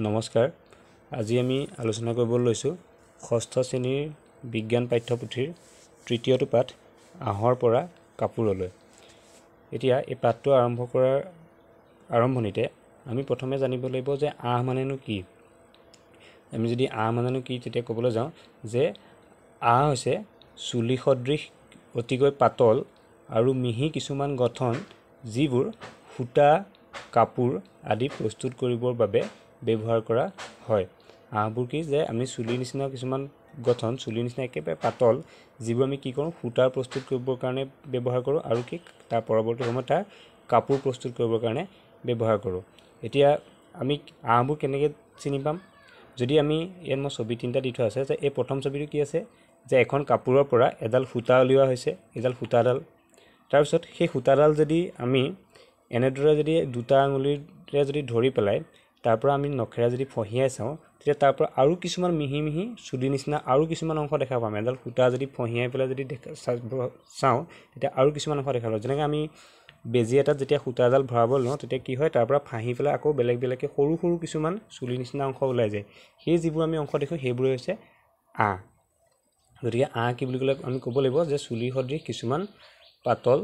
নমস্কাৰ আজি আমি আলোচনা কৰিবলৈ লৈছোঁ ষষ্ঠ শ্ৰেণীৰ বিজ্ঞান পাঠ্যপুথিৰ তৃতীয়টো পাঠ আহৰ পৰা কাপোৰলৈ এতিয়া এই পাঠটো আৰম্ভ কৰাৰ আৰম্ভণিতে আমি প্ৰথমে জানিব লাগিব যে আহ মানেনো কি আমি যদি আহ মানেনো কি তেতিয়া ক'বলৈ যাওঁ যে আহ হৈছে চুলি সদৃশ অতিকৈ পাতল আৰু মিহি কিছুমান গঠন যিবোৰ সূতা কাপোৰ আদি প্ৰস্তুত কৰিবৰ বাবে ব্যৱহাৰ কৰা হয় হাঁহবোৰ কি যে আমি চুলিৰ নিচিনা কিছুমান গঠন চুলিৰ নিচিনা একেবাৰে পাতল যিবোৰ আমি কি কৰোঁ সূতা প্ৰস্তুত কৰিবৰ কাৰণে ব্যৱহাৰ কৰোঁ আৰু কি তাৰ পৰৱৰ্তী সময়ত তাৰ কাপোৰ প্ৰস্তুত কৰিবৰ কাৰণে ব্যৱহাৰ কৰোঁ এতিয়া আমি হাঁহবোৰ কেনেকৈ চিনি পাম যদি আমি ইয়াত মই ছবি তিনিটা দি থোৱা আছে যে এই প্ৰথম ছবিটো কি আছে যে এখন কাপোৰৰ পৰা এডাল সূতা উলিওৱা হৈছে এডাল সূতাডাল তাৰপিছত সেই সূতাডাল যদি আমি এনেদৰে যদি দুটা আঙুলিৰে যদি ধৰি পেলাই তাৰ পৰা আমি নখেৰা যদি ফঁহিয়াই চাওঁ তেতিয়া তাৰ পৰা আৰু কিছুমান মিহি মিহি চুলি নিচিনা আৰু কিছুমান অংশ দেখা পাম এডাল সূতা যদি ফঁহিয়াই পেলাই যদি দেখা চাওঁ তেতিয়া আৰু কিছুমান অংশ দেখা পাওঁ যেনেকৈ আমি বেজী এটাত যেতিয়া সূতা এডাল ভৰাব লওঁ তেতিয়া কি হয় তাৰ পৰা ফাঁহি পেলাই আকৌ বেলেগ বেলেগকৈ সৰু সৰু কিছুমান চুলি নিচিনা অংশ ওলাই যায় সেই যিবোৰ আমি অংশ দেখোঁ সেইবোৰেই হৈছে আঁহ গতিকে আঁহ কি বুলি ক'লে আমি ক'ব লাগিব যে চুলি সদৃশ কিছুমান পাতল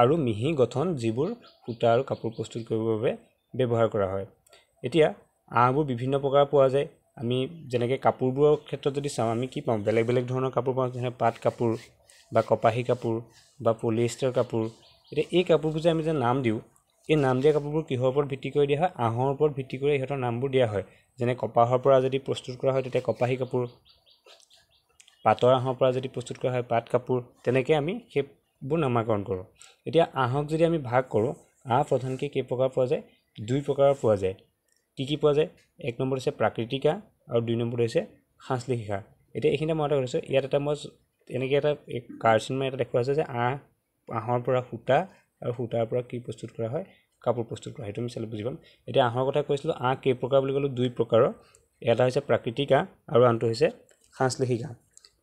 আৰু মিহি গঠন যিবোৰ সূতা আৰু কাপোৰ প্ৰস্তুত কৰিবৰ বাবে ব্যৱহাৰ কৰা হয় এতিয়া আঁহবোৰ বিভিন্ন প্ৰকাৰ পোৱা যায় আমি যেনেকৈ কাপোৰবোৰৰ ক্ষেত্ৰত যদি চাওঁ আমি কি পাওঁ বেলেগ বেলেগ ধৰণৰ কাপোৰ পাওঁ যেনে পাট কাপোৰ বা কপাহী কাপোৰ বা পলিষ্টাৰ কাপোৰ এতিয়া এই কাপোৰবোৰ যে আমি যে নাম দিওঁ এই নাম দিয়া কাপোৰবোৰ কিহৰ ওপৰত ভিত্তি কৰি দিয়া হয় আঁহৰ ওপৰত ভিত্তি কৰি সিহঁতৰ নামবোৰ দিয়া হয় যেনে কপাহৰ পৰা যদি প্ৰস্তুত কৰা হয় তেতিয়া কপাহী কাপোৰ পাটৰ আঁহৰ পৰা যদি প্ৰস্তুত কৰা হয় পাট কাপোৰ তেনেকৈ আমি সেইবোৰ নামাকৰণ কৰোঁ এতিয়া আঁহক যদি আমি ভাগ কৰোঁ আঁহ প্ৰধানকৈ কেই প্ৰকাৰ পোৱা যায় দুই প্ৰকাৰৰ পোৱা যায় কি কি পোৱা যায় এক নম্বৰ হৈছে প্ৰাকৃতিক প্ৰাকৃতিকা আৰু দুই নম্বৰ হৈছে সাংস্কৃতিক শিক্ষা এতিয়া এইখিনিতে মই এটা কৈছোঁ ইয়াত এটা মই এনেকৈ এটা কাৰ চিনেমা এটা দেখুওৱা আছে যে আঁহ আঁহৰ পৰা সূতা আৰু সূতাৰ পৰা কি প্ৰস্তুত কৰা হয় কাপোৰ প্ৰস্তুত কৰা সেইটো আমি চালে বুজি পাম এতিয়া আহৰ কথা কৈছিলোঁ আঁহ কেইপ্ৰকাৰ বুলি ক'লোঁ দুই প্ৰকাৰৰ এটা হৈছে প্ৰাকৃতিক আঁহ আৰু আনটো হৈছে সাংস্কৃতিক আঁহ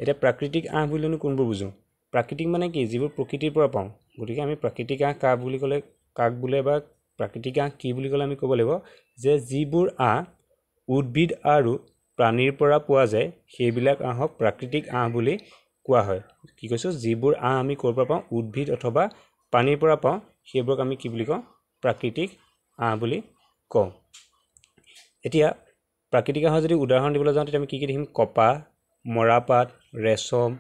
এতিয়া প্ৰাকৃতিক আঁহ বুলি আমি কোনবোৰ বুজোঁ প্ৰাকৃতিক মানে কি যিবোৰ প্ৰকৃতিৰ পৰা পাওঁ গতিকে আমি প্ৰাকৃতিক আহ কাহ বুলি ক'লে কাক বোলে বা প্ৰাকৃতিক আঁহ কি বুলি ক'লে আমি ক'ব লাগিব যে যিবোৰ আঁহ উদ্ভিদ আৰু প্ৰাণীৰ পৰা পোৱা যায় সেইবিলাক আঁহক প্ৰাকৃতিক আঁহ বুলি কোৱা হয় কি কৈছোঁ যিবোৰ আঁহ আমি ক'ৰ পৰা পাওঁ উদ্ভিদ অথবা পানীৰ পৰা পাওঁ সেইবোৰক আমি কি বুলি কওঁ প্ৰাকৃতিক আঁহ বুলি কওঁ এতিয়া প্ৰাকৃতিক আঁহৰ যদি উদাহৰণ দিবলৈ যাওঁ তেতিয়া আমি কি কি দেখিম কপাহ মৰাপাত ৰেচম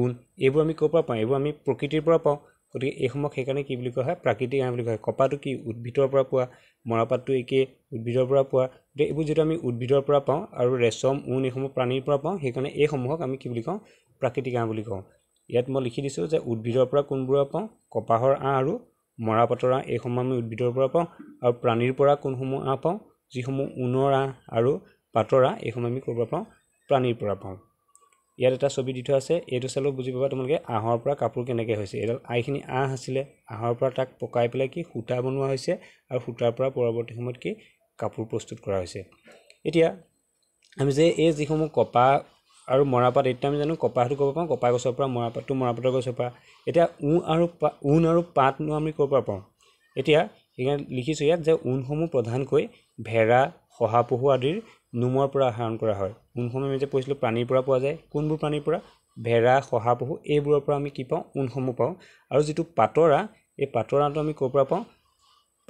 ঊণ এইবোৰ আমি ক'ৰ পৰা পাওঁ এইবোৰ আমি প্ৰকৃতিৰ পৰা পাওঁ গতিকে এইসমূহক সেইকাৰণে কি বুলি কোৱা হয় প্ৰাকৃতিক আহাৰ বুলি কোৱা হয় কপাহটো কি উদ্ভিদৰ পৰা পোৱা মৰাপাতটো একেই উদ্ভিদৰ পৰা পোৱা গতিকে এইবোৰ যিটো আমি উদ্ভিদৰ পৰা পাওঁ আৰু ৰেচম ঊন এইসমূহ প্ৰাণীৰ পৰা পাওঁ সেইকাৰণে এইসমূহক আমি কি বুলি কওঁ প্ৰাকৃতিক আহাৰ বুলি কওঁ ইয়াত মই লিখি দিছোঁ যে উদ্ভিদৰ পৰা কোনবোৰ পাওঁ কপাহৰ আহ আৰু মৰাপাতৰ আহ এইসমূহ আমি উদ্ভিদৰ পৰা পাওঁ আৰু প্ৰাণীৰ পৰা কোনসমূহ আহ পাওঁ যিসমূহ ঊণৰ আহ আৰু পাতৰ আহ এইসমূহ আমি ক'ৰ পৰা পাওঁ প্ৰাণীৰ পৰা পাওঁ ইয়াত এটা ছবি দি থোৱা আছে এইটো চালেও বুজি পাবা তোমালোকে আঁহৰ পৰা কাপোৰ কেনেকৈ হৈছে এইডাল আইখিনি আঁহ আছিলে আঁহৰ পৰা তাক পকাই পেলাই কি সূতা বনোৱা হৈছে আৰু সূতাৰ পৰা পৰৱৰ্তী সময়ত কি কাপোৰ প্ৰস্তুত কৰা হৈছে এতিয়া আমি যে এই যিসমূহ কপাহ আৰু মৰাপাত এতিয়া আমি জানো কপাহটো ক'ব পাৰোঁ কপাহ গছৰ পৰা মৰাপাতটো মৰাপাতৰ গছৰ পৰা এতিয়া ঊ আৰু পা ঊণ আৰু পাতনো আমি ক'ৰ পৰা পাওঁ এতিয়া সেইকাৰণে লিখিছোঁ ইয়াত যে ঊণসমূহ প্ৰধানকৈ ভেড়া শহাপহু আদিৰ নোমৰ পৰা আহৰণ কৰা হয় ঊনসমূহ আমি যে পঢ়িছিলোঁ প্ৰাণীৰ পৰা পোৱা যায় কোনবোৰ প্ৰাণীৰ পৰা ভেড়া শহাপহু এইবোৰৰ পৰা আমি কি পাওঁ ঊনসমূহ পাওঁ আৰু যিটো পাতৰা এই পাতৰাটো আমি ক'ৰ পৰা পাওঁ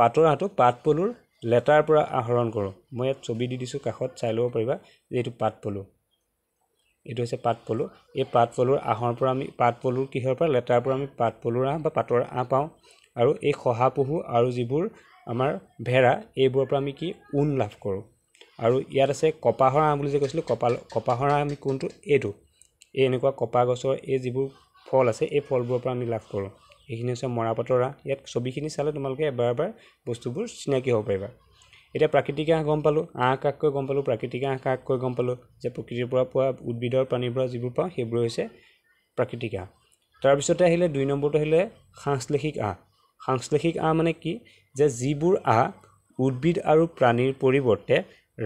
পাতৰাটো পাত পলুৰ লেটাৰ পৰা আহৰণ কৰোঁ মই ইয়াত ছবি দি দিছোঁ কাষত চাই ল'ব পাৰিবা যে এইটো পাত পলু এইটো হৈছে পাত পলু এই পাত পলুৰ আহৰ পৰা আমি পাত পলুৰ কিহৰ পৰা লেটাৰ পৰা আমি পাত পলুৰ আঁহ বা পাতৰ আহ পাওঁ আৰু এই শহাপহু আৰু যিবোৰ আমাৰ ভেড়া এইবোৰৰ পৰা আমি কি ঊন লাভ কৰোঁ আৰু ইয়াত আছে কপাহৰ আম বুলি যে কৈছিলোঁ কপাল কপাহৰ আমি কোনটো এইটো এই এনেকুৱা কপাহ গছৰ এই যিবোৰ ফল আছে এই ফলবোৰৰ পৰা আমি লাভ কৰোঁ এইখিনি হৈছে মৰাপাটৰ মৰাপাতৰা ইয়াত ছবিখিনি চালে তোমালোকে এবাৰ এবাৰ বস্তুবোৰ চিনাকি হ'ব পাৰিবা এতিয়া প্ৰাকৃতিক আঁহ গম পালোঁ আঁহ কাককৈ গম পালোঁ প্ৰাকৃতিক আঁহ কাককৈ গম পালোঁ যে প্ৰকৃতিৰ পৰা পোৱা উদ্ভিদৰ পানীৰ পৰা যিবোৰ পাওঁ সেইবোৰ হৈছে প্ৰাকৃতিক আঁহ তাৰপিছতে আহিলে দুই নম্বৰটো আহিলে সাংশ্লেষিক আঁহ সাংশ্লেষিক আঁহ মানে কি যে যিবোৰ আঁহ উদ্ভিদ আৰু প্ৰাণীৰ পৰিৱৰ্তে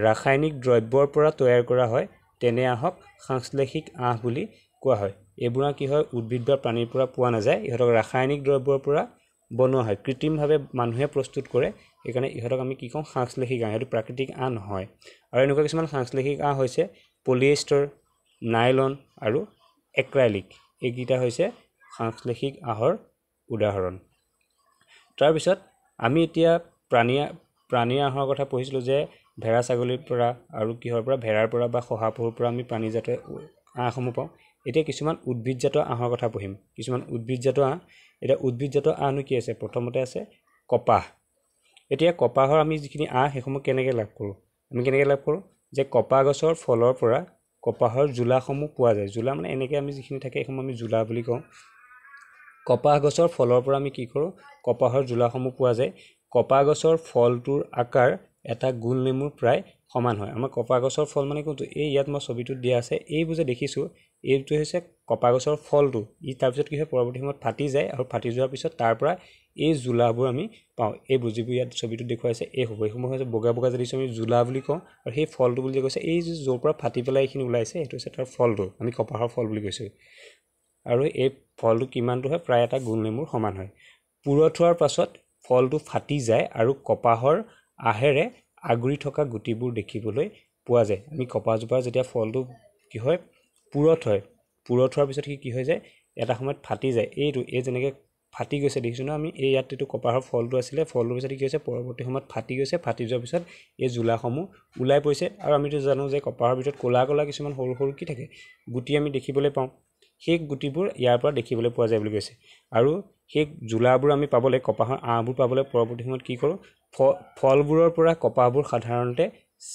ৰাসায়নিক দ্ৰব্যৰ পৰা তৈয়াৰ কৰা হয় তেনে আহক সাংশ্লেষিক আঁহ বুলি কোৱা হয় এইবোৰ কি হয় উদ্ভিদ বা প্ৰাণীৰ পৰা পোৱা নাযায় ইহঁতক ৰাসায়নিক দ্ৰব্যৰ পৰা বনোৱা হয় কৃত্ৰিমভাৱে মানুহে প্ৰস্তুত কৰে সেইকাৰণে ইহঁতক আমি কি কওঁ সাংশ্লেষিক আঁহ সেইটো প্ৰাকৃতিক আঁহ নহয় আৰু এনেকুৱা কিছুমান সাংশ্লেষিক আঁহ হৈছে পলিয়েষ্টৰ নাইলন আৰু একৰাইলিক এইকেইটা হৈছে সাংশ্লেষিক আঁহৰ উদাহৰণ তাৰপিছত আমি এতিয়া প্ৰাণী প্ৰাণী আহৰ কথা পঢ়িছিলোঁ যে ভেড়া ছাগলীৰ পৰা আৰু কিহৰ পৰা ভেড়াৰ পৰা বা শহাপহুৰ পৰা আমি প্ৰাণীজাত আঁহসমূহ পাওঁ এতিয়া কিছুমান উদ্ভিদজাত আঁহৰ কথা পঢ়িম কিছুমান উদ্ভিদজাত আঁহ এতিয়া উদ্ভিদজাত আঁহনো কি আছে প্ৰথমতে আছে কপাহ এতিয়া কপাহৰ আমি যিখিনি আঁহ সেইসমূহ কেনেকৈ লাভ কৰোঁ আমি কেনেকৈ লাভ কৰোঁ যে কপাহ গছৰ ফলৰ পৰা কপাহৰ জোলাসমূহ পোৱা যায় জোলা মানে এনেকৈ আমি যিখিনি থাকে সেইসমূহ আমি জোলা বুলি কওঁ কপাহ গছৰ ফলৰ পৰা আমি কি কৰোঁ কপাহৰ জোলাসমূহ পোৱা যায় কপাহ গছৰ ফলটোৰ আকাৰ এটা গোল নেমুৰ প্ৰায় সমান হয় আমাৰ কপাহগছৰ ফল মানে কোনটো এই ইয়াত মই ছবিটোত দিয়া আছে এইবোৰ যে দেখিছোঁ এইটো হৈছে কপাহগছৰ ফলটো ই তাৰপিছত কি হয় পৰৱৰ্তী সময়ত ফাটি যায় আৰু ফাটি যোৱাৰ পিছত তাৰ পৰা এই জোলাবোৰ আমি পাওঁ এই বুজিবোৰ ইয়াত ছবিটোত দেখুৱাইছে এই হ'ব এইসমূহ হৈছে বগা বগা যদি আমি জোলা বুলি কওঁ আৰু সেই ফলটো বুলি কৈছে এই যি য'ৰ পৰা ফাটি পেলাই এইখিনি ওলাইছে সেইটো হৈছে তাৰ ফলটো আমি কপাহৰ ফল বুলি কৈছোঁ আৰু এই ফলটো কিমানটো হয় প্ৰায় এটা গোল নেমুৰ সমান হয় পূৰঠ হোৱাৰ পাছত ফলটো ফাটি যায় আৰু কপাহৰ আহেৰে আগুৰি থকা গুটিবোৰ দেখিবলৈ পোৱা যায় আমি কপাহজোপাৰ যেতিয়া ফলটো কি হয় পূৰঠ হয় পূৰঠ হোৱাৰ পিছত সি কি হয় যে এটা সময়ত ফাটি যায় এইটো এই যেনেকৈ ফাটি গৈছে দেখিছোঁ ন আমি এই ইয়াত এইটো কপাহৰ ফলটো আছিলে ফলটোৰ পিছত কি হৈছে পৰৱৰ্তী সময়ত ফাটি গৈছে ফাটি যোৱাৰ পিছত এই জোলাসমূহ ওলাই পৰিছে আৰু আমিতো জানো যে কপাহৰ ভিতৰত ক'লা ক'লা কিছুমান সৰু সৰু কি থাকে গুটি আমি দেখিবলৈ পাওঁ সেই গুটিবোৰ ইয়াৰ পৰা দেখিবলৈ পোৱা যায় বুলি কৈছে আৰু সেই জোলাবোৰ আমি পাবলৈ কপাহৰ আঁহবোৰ পাবলৈ পৰৱৰ্তী সময়ত কি কৰোঁ ফলবোৰৰ পৰা কপাহবোৰ সাধাৰণতে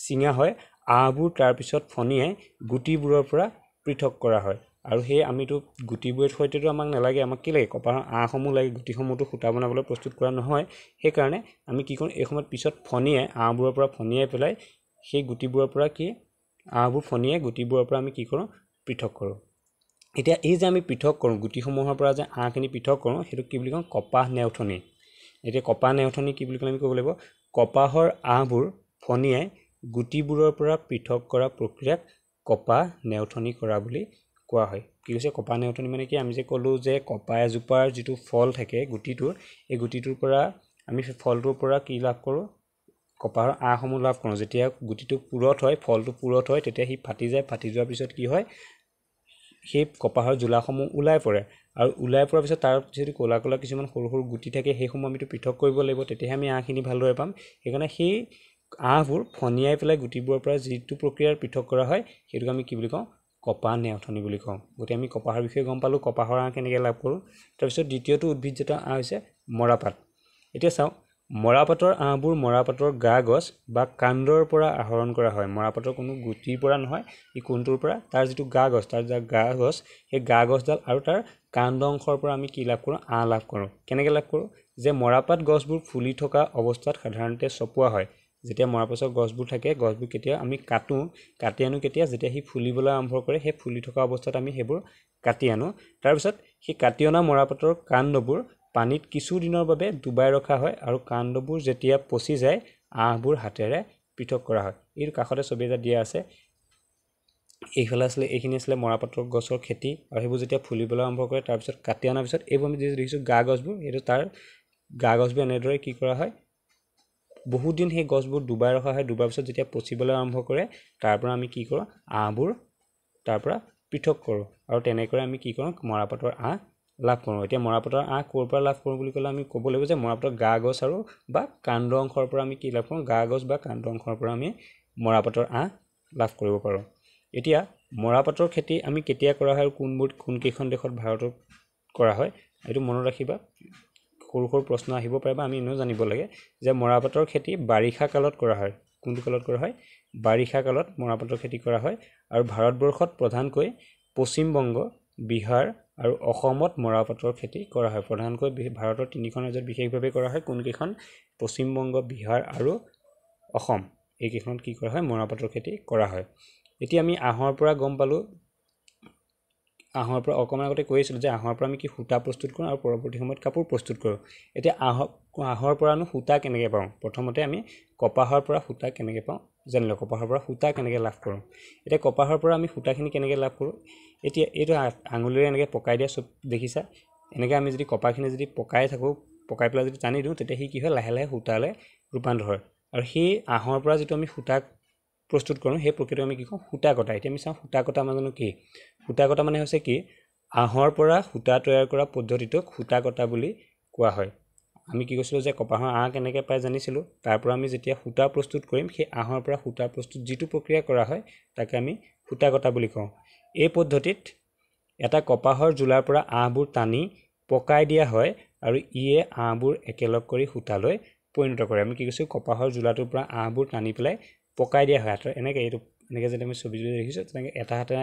চিঙা হয় আঁহবোৰ তাৰপিছত ফনিয়াই গুটিবোৰৰ পৰা পৃথক কৰা হয় আৰু সেই আমিতো গুটিবোৰৰ সৈতেতো আমাক নালাগে আমাক কি লাগে কপাহৰ আঁহসমূহ লাগে গুটিসমূহতো সূতা বনাবলৈ প্ৰস্তুত কৰা নহয় সেইকাৰণে আমি কি কৰোঁ এই সময়ত পিছত ফনিয়াই আঁহবোৰৰ পৰা ফণিয়াই পেলাই সেই গুটিবোৰৰ পৰা কি আঁহবোৰ ফনিয়াই গুটিবোৰৰ পৰা আমি কি কৰোঁ পৃথক কৰোঁ এতিয়া এই যে আমি পৃথক কৰোঁ গুটিসমূহৰ পৰা যে আঁহখিনি পৃথক কৰোঁ সেইটো কি বুলি কওঁ কপাহ নেওঠনি এতিয়া কপাহ নেওঠনি কি বুলি ক'লে আমি ক'ব লাগিব কপাহৰ আঁহবোৰ ফনিয়াই গুটিবোৰৰ পৰা পৃথক কৰা প্ৰক্ৰিয়াক কপাহ নেওঠনি কৰা বুলি কোৱা হয় কি হৈছে কপাহ নেওঠনি মানে কি আমি যে ক'লোঁ যে কপাহ এজোপাৰ যিটো ফল থাকে গুটিটোৰ এই গুটিটোৰ পৰা আমি সেই ফলটোৰ পৰা কি লাভ কৰোঁ কপাহৰ আঁহসমূহ লাভ কৰোঁ যেতিয়া গুটিটো পূৰঠ হয় ফলটো পূৰঠ হয় তেতিয়া সি ফাটি যায় ফাটি যোৱাৰ পিছত কি হয় সেই কপাহৰ জোলাসমূহ ওলাই পৰে আৰু ওলাই পৰাৰ পিছত তাৰ যদি ক'লা ক'লা কিছুমান সৰু সৰু গুটি থাকে সেইসমূহ আমিতো পৃথক কৰিব লাগিব তেতিয়াহে আমি আঁহখিনি ভালদৰে পাম সেইকাৰণে সেই আঁহবোৰ ফনিয়াই পেলাই গুটিবোৰৰ পৰা যিটো প্ৰক্ৰিয়াৰ পৃথক কৰা হয় সেইটোক আমি কি বুলি কওঁ কপাহ নেওঁথনি বুলি কওঁ গতিকে আমি কপাহৰ বিষয়ে গম পালোঁ কপাহৰ আঁহ কেনেকৈ লাভ কৰোঁ তাৰপিছত দ্বিতীয়টো উদ্ভিদজাত আঁহ হৈছে মৰাপাত এতিয়া চাওঁ মৰাপাটৰ আঁহবোৰ মৰাপাটৰ গা গছ বা কাণ্ডৰ পৰা আহৰণ কৰা হয় মৰাপাটৰ কোনো গুটিৰ পৰা নহয় ই কোনটোৰ পৰা তাৰ যিটো গা গছ তাৰ যাক গা গছ সেই গা গছডাল আৰু তাৰ কাণ্ড অংশৰ পৰা আমি কি লাভ কৰোঁ আঁহ লাভ কৰোঁ কেনেকৈ লাভ কৰোঁ যে মৰাপাট গছবোৰ ফুলি থকা অৱস্থাত সাধাৰণতে চপোৱা হয় যেতিয়া মৰাপাছৰ গছবোৰ থাকে গছবোৰ কেতিয়া আমি কাটো কাটি আনো কেতিয়া যেতিয়া সি ফুলিবলৈ আৰম্ভ কৰে সেই ফুলি থকা অৱস্থাত আমি সেইবোৰ কাটি আনো তাৰপিছত সেই কাটি অনা মৰাপাটৰ কাণ্ডবোৰ পানীত কিছুদিনৰ বাবে ডুবাই ৰখা হয় আৰু কাণ্ডবোৰ যেতিয়া পচি যায় আঁহবোৰ হাতেৰে পৃথক কৰা হয় এইটো কাষতে ছবি এটা দিয়া আছে এইফালে আছিলে এইখিনি আছিলে মৰাপাটৰ গছৰ খেতি আৰু সেইবোৰ যেতিয়া ফুলিবলৈ আৰম্ভ কৰে তাৰপিছত কাটি অনাৰ পিছত এইবোৰ আমি যিটো দেখিছোঁ গা গছবোৰ এইটো তাৰ গা গছবোৰ এনেদৰে কি কৰা হয় বহুদিন সেই গছবোৰ ডুবাই ৰখা হয় ডুবাৰ পিছত যেতিয়া পচিবলৈ আৰম্ভ কৰে তাৰ পৰা আমি কি কৰোঁ আঁহবোৰ পৰা পৃথক কৰোঁ আৰু তেনেকৈ আমি কি কৰোঁ মৰাপাটৰ আঁহ লাভ কৰোঁ এতিয়া মৰাপাটৰ আঁ ক'ৰ পৰা লাভ কৰোঁ বুলি ক'লে আমি ক'ব লাগিব যে মৰাপাটৰ গা গছ আৰু বা কাণ্ড অংশৰ পৰা আমি কি লাভ কৰোঁ গা গছ বা কাণ্ড অংশৰ পৰা আমি মৰাপাটৰ আঁ লাভ কৰিব পাৰোঁ এতিয়া মৰাপাটৰ খেতি আমি কেতিয়া কৰা হয় আৰু কোনবোৰ কোনকেইখন দেশত ভাৰতত কৰা হয় এইটো মনত ৰাখিবা সৰু সৰু প্ৰশ্ন আহিব পাৰে বা আমি এনেও জানিব লাগে যে মৰাপাটৰ খেতি বাৰিষা কালত কৰা হয় কোনটো কালত কৰা হয় বাৰিষা কালত মৰাপাটৰ খেতি কৰা হয় আৰু ভাৰতবৰ্ষত প্ৰধানকৈ পশ্চিমবংগ বিহাৰ আৰু অসমত মৰাপাটৰ খেতি কৰা হয় প্ৰধানকৈ ভাৰতৰ তিনিখন ৰাজ্যত বিশেষভাৱে কৰা হয় কোনকেইখন পশ্চিমবংগ বিহাৰ আৰু অসম এইকেইখনত কি কৰা হয় মৰাপাটৰ খেতি কৰা হয় এতিয়া আমি আহৰ পৰা গম পালোঁ আহৰ পৰা অকণমান আগতে কৈ আছিলোঁ যে আহৰ পৰা আমি কি সূতা প্ৰস্তুত কৰোঁ আৰু পৰৱৰ্তী সময়ত কাপোৰ প্ৰস্তুত কৰোঁ এতিয়া আহ কপাহৰ পৰানো সূতা কেনেকৈ পাওঁ প্ৰথমতে আমি কপাহৰ পৰা সূতা কেনেকৈ পাওঁ জানি লওঁ কপাহৰ পৰা সূতা কেনেকৈ লাভ কৰোঁ এতিয়া কপাহৰ পৰা আমি সূতাখিনি কেনেকৈ লাভ কৰোঁ এতিয়া এইটো আঙুলিৰে এনেকৈ পকাই দিয়া চব দেখিছা এনেকৈ আমি যদি কপাহখিনি যদি পকাই থাকোঁ পকাই পেলাই যদি টানি দিওঁ তেতিয়া সি কি হয় লাহে লাহে সূতালৈ ৰূপান্তৰ হয় আৰু সেই আহৰ পৰা যিটো আমি সূতা প্ৰস্তুত কৰোঁ সেই প্ৰক্ৰিয়াটো আমি কি কওঁ সূতা কটা এতিয়া আমি চাওঁ সূতা কটা মানে কি সূতা কটা মানে হৈছে কি আঁহৰ পৰা সূতা তৈয়াৰ কৰা পদ্ধতিটোক সূতা কটা বুলি কোৱা হয় আমি কি কৈছিলোঁ যে কপাহৰ আঁহ কেনেকৈ পায় জানিছিলোঁ তাৰপৰা আমি যেতিয়া সূতা প্ৰস্তুত কৰিম সেই আঁহৰ পৰা সূতা প্ৰস্তুত যিটো প্ৰক্ৰিয়া কৰা হয় তাকে আমি সূতা কটা বুলি কওঁ এই পদ্ধতিত এটা কপাহৰ জোলাৰ পৰা আঁহবোৰ টানি পকাই দিয়া হয় আৰু ইয়ে আঁহবোৰ একেলগ কৰি সূতালৈ পৰিণত কৰে আমি কি কৈছোঁ কপাহৰ জোলাটোৰ পৰা আঁহবোৰ টানি পেলাই পকাই দিয়া হয় এনেকৈ এইটো এনেকৈ যদি আমি ছবি যদি দেখিছোঁ তেনেকৈ এটা হাতে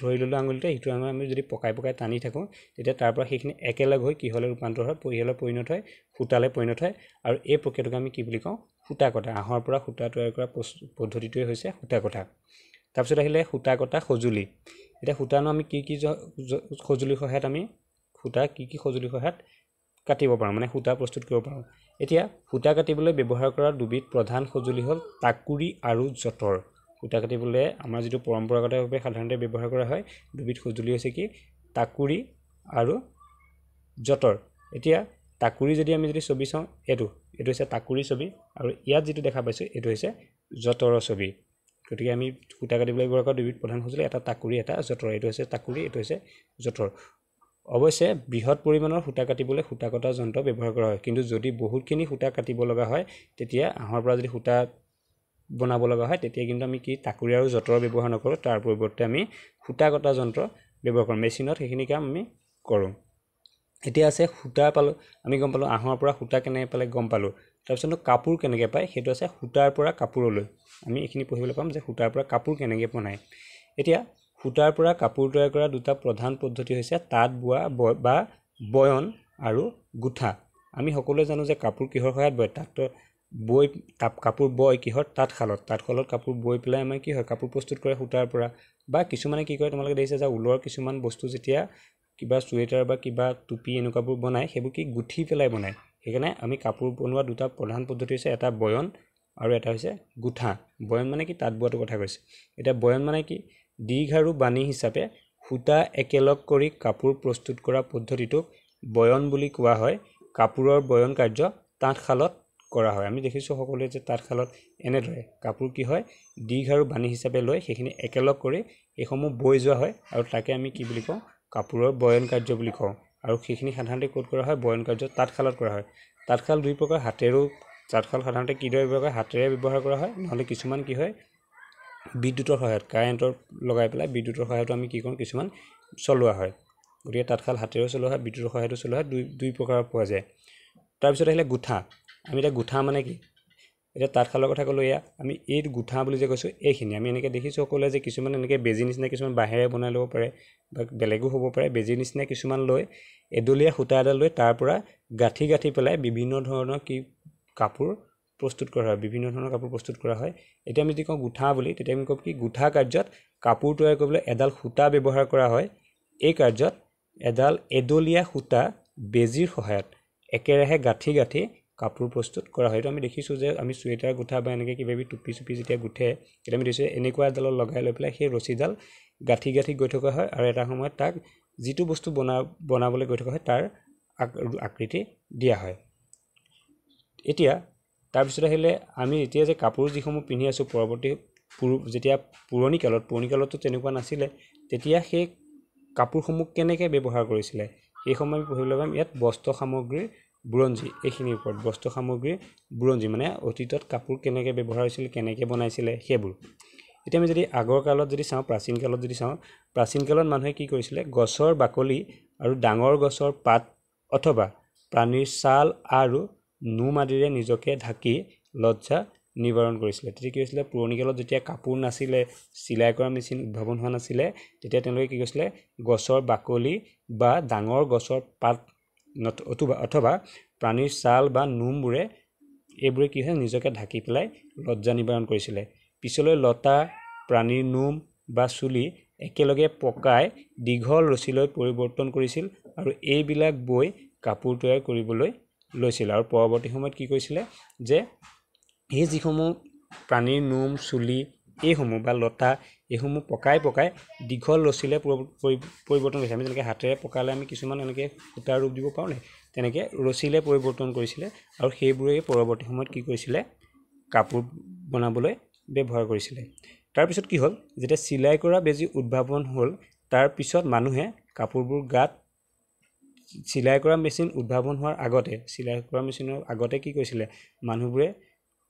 ধৰি ল'লোঁ আঙুলিটো সেইটো আঙুলি আমি যদি পকাই পকাই টানি থাকোঁ তেতিয়া তাৰ পৰা সেইখিনি একেলগ হৈ কিহলৈ ৰূপান্তৰ হয় পৰিয়ালৰ পৰিণত হয় সূতালৈ পৰিণত হয় আৰু এই প্ৰক্ৰিয়াটোকে আমি কি বুলি কওঁ সূতা কটা আহৰ পৰা সূতা তৈয়াৰ কৰা পদ্ধতিটোৱে হৈছে সূতা কটা তাৰপিছত আহিলে সূতা কটা সঁজুলি এতিয়া সূতানো আমি কি কি সঁজুলিৰ সহায়ত আমি সূতা কি কি সঁজুলিৰ সহায়ত কাটিব পাৰোঁ মানে সূতা প্ৰস্তুত কৰিব পাৰোঁ এতিয়া সূতা কাটিবলৈ ব্যৱহাৰ কৰা দুবিধ প্ৰধান সঁজুলি হ'ল টাকুৰি আৰু যঁতৰ সূতা কাটিবলৈ আমাৰ যিটো পৰম্পৰাগতভাৱে সাধাৰণতে ব্যৱহাৰ কৰা হয় দুবিধ সঁজুলি হৈছে কি টাকুৰি আৰু যঁতৰ এতিয়া টাকুৰি যদি আমি যদি ছবি চাওঁ এইটো এইটো হৈছে টাকুৰি ছবি আৰু ইয়াত যিটো দেখা পাইছোঁ এইটো হৈছে যঁতৰৰ ছবি গতিকে আমি সূতা কাটিবলৈ ব্যৱহাৰ কৰা দুবিধ প্ৰধান সঁজুলি এটা টাকুৰি এটা যঁতৰ এইটো হৈছে টাকুৰি এইটো হৈছে যঁতৰ অৱশ্যে বৃহৎ পৰিমাণৰ সূতা কাটিবলৈ সূতা কটা যন্ত্ৰ ব্যৱহাৰ কৰা হয় কিন্তু যদি বহুতখিনি সূতা কাটিব লগা হয় তেতিয়া হাঁহৰ পৰা যদি সূতা বনাব লগা হয় তেতিয়া কিন্তু আমি কি টাকুৰি আৰু যঁতৰ ব্যৱহাৰ নকৰোঁ তাৰ পৰিৱৰ্তে আমি সূতা কটা যন্ত্ৰ ব্যৱহাৰ কৰোঁ মেচিনত সেইখিনি কাম আমি কৰোঁ এতিয়া আছে সূতা পালোঁ আমি গম পালোঁ আহোঁৰ পৰা সূতা কেনেকৈ পালে গম পালোঁ তাৰপিছতনো কাপোৰ কেনেকৈ পায় সেইটো আছে সূতাৰ পৰা কাপোৰলৈ আমি এইখিনি পঢ়িবলৈ পাম যে সূতাৰ পৰা কাপোৰ কেনেকৈ বনায় এতিয়া সূতাৰ পৰা কাপোৰ তৈয়াৰ কৰা দুটা প্ৰধান পদ্ধতি হৈছে তাঁত বোৱা ব বা বয়ন আৰু গোঠা আমি সকলোৱে জানো যে কাপোৰ কিহৰ সহায়ত বয় তাঁতৰ বৈ তাপ কাপোৰ বয় কিহত তাঁতশালত তাঁতশালত কাপোৰ বৈ পেলাই আমাৰ কি হয় কাপোৰ প্ৰস্তুত কৰে সূতাৰ পৰা বা কিছুমানে কি কৰে তোমালোকে দেখিছে যে ঊলৰ কিছুমান বস্তু যেতিয়া কিবা চুৱেটাৰ বা কিবা টুপি এনেকুৱাবোৰ বনায় সেইবোৰ কি গুঠি পেলাই বনায় সেইকাৰণে আমি কাপোৰ বনোৱা দুটা প্ৰধান পদ্ধতি হৈছে এটা বয়ন আৰু এটা হৈছে গোঁঠা বয়ন মানে কি তাঁত বোৱাটো কথা কৈছে এতিয়া বয়ন মানে কি দীঘ আৰু বাণী হিচাপে সূতা একেলগ কৰি কাপোৰ প্ৰস্তুত কৰা পদ্ধতিটোক বয়ন বুলি কোৱা হয় কাপোৰৰ বয়ন কাৰ্য তাঁতশালত কৰা হয় আমি দেখিছোঁ সকলোৱে যে তাঁতশালত এনেদৰে কাপোৰ কি হয় দীঘ আৰু বাণী হিচাপে লৈ সেইখিনি একেলগ কৰি এইসমূহ বৈ যোৱা হয় আৰু তাকে আমি কি বুলি কওঁ কাপোৰৰ বয়ন কাৰ্য বুলি কওঁ আৰু সেইখিনি সাধাৰণতে ক'ত কৰা হয় বয়ন কাৰ্য তাঁতশালত কৰা হয় তাঁতশাল দুই প্ৰকাৰ হাতেৰেও তাঁতশাল সাধাৰণতে কিদৰে ব্যৱহাৰ কৰে হাতেৰে ব্যৱহাৰ কৰা হয় নহ'লে কিছুমান কি হয় বিদ্যুতৰ সহায়ত কাৰেণ্টৰ লগাই পেলাই বিদ্যুতৰ সহায়তো আমি কি কৰোঁ কিছুমান চলোৱা হয় গতিকে তাঁতশাল হাতেৰেও চলোৱা হয় বিদ্যুতৰ সহায়তো চলোৱা হয় দুই দুই প্ৰকাৰৰ পোৱা যায় তাৰপিছত আহিলে গোঁঠা আমি এতিয়া গোঁঠা মানে কি এতিয়া তাঁতশালৰ কথা ক'লোঁ এয়া আমি এই গোঁঠা বুলি যে কৈছোঁ এইখিনি আমি এনেকৈ দেখিছোঁ সকলোৱে যে কিছুমান এনেকৈ বেজী নিচিনা কিছুমান বাঁহেৰে বনাই ল'ব পাৰে বা বেলেগো হ'ব পাৰে বেজী নিচিনা কিছুমান লৈ এডলীয়া সূতা এডাল লৈ তাৰ পৰা গাঁঠি গাঁঠি পেলাই বিভিন্ন ধৰণৰ কি কাপোৰ প্ৰস্তুত কৰা হয় বিভিন্ন ধৰণৰ কাপোৰ প্ৰস্তুত কৰা হয় এতিয়া আমি যদি কওঁ গোঁঠা বুলি তেতিয়া আমি কওঁ কি গোঁঠা কাৰ্যত কাপোৰ তৈয়াৰ কৰিবলৈ এডাল সূতা ব্যৱহাৰ কৰা হয় এই কাৰ্যত এডাল এডলীয়া সূতা বেজীৰ সহায়ত একেৰাহে গাঁঠি গাঁঠি কাপোৰ প্ৰস্তুত কৰা হয় এইটো আমি দেখিছোঁ যে আমি চুৱেটাৰ গোঠা বা এনেকৈ কিবা কিবি টুপি চুপি যেতিয়া গোঠে তেতিয়া আমি দেখিছোঁ এনেকুৱা এডালত লগাই লৈ পেলাই সেই ৰছীডাল গাঁঠি গাঁঠি গৈ থকা হয় আৰু এটা সময়ত তাক যিটো বস্তু বনা বনাবলৈ গৈ থকা হয় তাৰ আকৃতি দিয়া হয় এতিয়া তাৰপিছত আহিলে আমি যেতিয়া যে কাপোৰ যিসমূহ পিন্ধি আছোঁ পৰৱৰ্তী পুৰ যেতিয়া পুৰণি কালত পুৰণি কালতটো তেনেকুৱা নাছিলে তেতিয়া সেই কাপোৰসমূহ কেনেকৈ ব্যৱহাৰ কৰিছিলে সেইসমূহ আমি পঢ়িবলৈ পাম ইয়াত বস্ত্ৰ সামগ্ৰীৰ বুৰঞ্জী এইখিনিৰ ওপৰত বস্তু সামগ্ৰী বুৰঞ্জী মানে অতীতত কাপোৰ কেনেকৈ ব্যৱহাৰ হৈছিলে কেনেকৈ বনাইছিলে সেইবোৰ এতিয়া আমি যদি আগৰ কালত যদি চাওঁ প্ৰাচীন কালত যদি চাওঁ প্ৰাচীন কালত মানুহে কি কৰিছিলে গছৰ বাকলি আৰু ডাঙৰ গছৰ পাত অথবা প্ৰাণীৰ ছাল আৰু নোম আদিৰে নিজকে ঢাকি লজ্জা নিবাৰণ কৰিছিলে তেতিয়া কি হৈছিলে পুৰণি কালত যেতিয়া কাপোৰ নাছিলে চিলাই কৰা মেচিন উদ্ভাৱন হোৱা নাছিলে তেতিয়া তেওঁলোকে কি কৈছিলে গছৰ বাকলি বা ডাঙৰ গছৰ পাত নতুবা অথবা প্ৰাণীৰ ছাল বা নোমবোৰে এইবোৰে কি হয় নিজকে ঢাকি পেলাই লজ্জা নিবাৰণ কৰিছিলে পিছলৈ লতা প্ৰাণীৰ নোম বা চুলি একেলগে পকাই দীঘল ৰচিলৈ পৰিৱৰ্তন কৰিছিল আৰু এইবিলাক বৈ কাপোৰ তৈয়াৰ কৰিবলৈ লৈছিল আৰু পৰৱৰ্তী সময়ত কি কৰিছিলে যে সেই যিসমূহ প্ৰাণীৰ নোম চুলি এইসমূহ বা লতা এইসমূহ পকাই পকাই দীঘল ৰছিলে পৰিৱৰ্তন কৰিছে আমি যেনেকৈ হাতেৰে পকালে আমি কিছুমান এনেকৈ সূতাৰ ৰূপ দিব পাৰোঁ নে তেনেকৈ ৰছিলে পৰিৱৰ্তন কৰিছিলে আৰু সেইবোৰেই পৰৱৰ্তী সময়ত কি কৰিছিলে কাপোৰ বনাবলৈ ব্যৱহাৰ কৰিছিলে তাৰপিছত কি হ'ল যেতিয়া চিলাই কৰা বেজী উদ্ভাৱন হ'ল তাৰপিছত মানুহে কাপোৰবোৰ গাত চিলাই কৰা মেচিন উদ্ভাৱন হোৱাৰ আগতে চিলাই কৰা মেচিনৰ আগতে কি কৰিছিলে মানুহবোৰে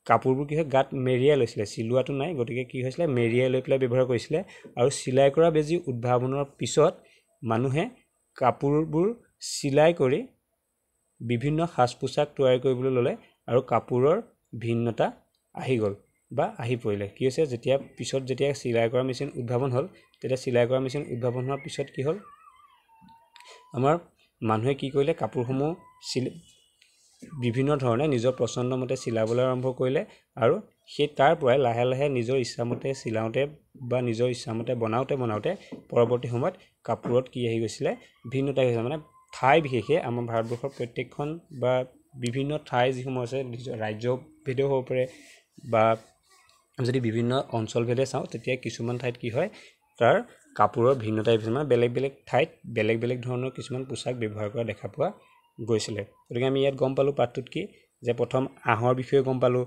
কাপোৰবোৰ কি হয় গাত মেৰিয়াই লৈছিলে চিলোৱাটো নাই গতিকে কি হৈছিলে মেৰিয়াই লৈ পেলাই ব্যৱহাৰ কৰিছিলে আৰু চিলাই কৰা বেজী উদ্ভাৱনৰ পিছত মানুহে কাপোৰবোৰ চিলাই কৰি বিভিন্ন সাজ পোছাক তৈয়াৰ কৰিবলৈ ল'লে আৰু কাপোৰৰ ভিন্নতা আহি গ'ল বা আহি পৰিলে কি হৈছে যেতিয়া পিছত যেতিয়া চিলাই কৰা মেচিন উদ্ভাৱন হ'ল তেতিয়া চিলাই কৰা মেচিন উদ্ভাৱন হোৱাৰ পিছত কি হ'ল আমাৰ মানুহে কি কৰিলে কাপোৰসমূহ চিলাই বিভিন্ন ধৰণে নিজৰ পচন্দমতে চিলাবলৈ আৰম্ভ কৰিলে আৰু সেই তাৰ পৰাই লাহে লাহে নিজৰ ইচ্ছামতে চিলাওঁতে বা নিজৰ ইচ্ছামতে বনাওঁতে বনাওঁতে পৰৱৰ্তী সময়ত কাপোৰত কি আহি গৈছিলে ভিন্নতা আহি গৈছিলে মানে ঠাই বিশেষে আমাৰ ভাৰতবৰ্ষৰ প্ৰত্যেকখন বা বিভিন্ন ঠাই যিসমূহ আছে নিজৰ ৰাজ্যভেদেও হ'ব পাৰে বা যদি বিভিন্ন অঞ্চলভেদে চাওঁ তেতিয়া কিছুমান ঠাইত কি হয় তাৰ কাপোৰৰ ভিন্নতাই মানে বেলেগ বেলেগ ঠাইত বেলেগ বেলেগ ধৰণৰ কিছুমান পোচাক ব্যৱহাৰ কৰা দেখা পোৱা গৈছিলে গতিকে আমি ইয়াত গম পালোঁ পাঠটোত কি যে প্ৰথম আঁহৰ বিষয়ে গম পালোঁ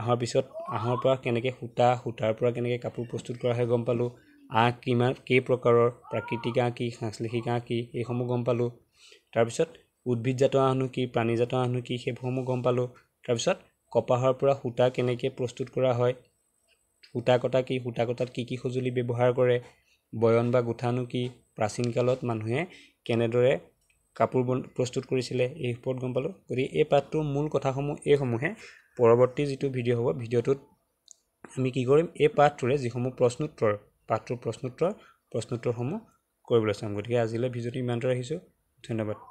আহৰ পিছত আঁহৰ পৰা কেনেকৈ সূতা সূতাৰ পৰা কেনেকৈ কাপোৰ প্ৰস্তুত কৰা হয় গম পালোঁ আঁহ কিমান কেই প্ৰকাৰৰ প্ৰাকৃতিক আঁহ কি সাংস্কৃতিক আঁহ কি এইসমূহ গম পালোঁ তাৰপিছত উদ্ভিদজাত আঁহনো কি প্ৰাণীজাত আঁহনো কি সেইসমূহ গম পালোঁ তাৰপিছত কপাহৰ পৰা সূতা কেনেকৈ প্ৰস্তুত কৰা হয় সূতা কটা কি সূতা কটাত কি কি সঁজুলি ব্যৱহাৰ কৰে বয়ন বা গোঁঠানো কি প্ৰাচীন কালত মানুহে কেনেদৰে কাপোৰ বন প্ৰস্তুত কৰিছিলে এই ওপৰত গম পালোঁ গতিকে এই পাঠটোৰ মূল কথাসমূহ এইসমূহে পৰৱৰ্তী যিটো ভিডিঅ' হ'ব ভিডিঅ'টোত আমি কি কৰিম এই পাঠটোৰে যিসমূহ প্ৰশ্নোত্তৰ পাঠটোৰ প্ৰশ্নোত্তৰ প্ৰশ্নোত্তৰসমূহ কৰিবলৈ চাম গতিকে আজিলৈ ভিডিঅ'টো ইমানটো ৰাখিছোঁ ধন্যবাদ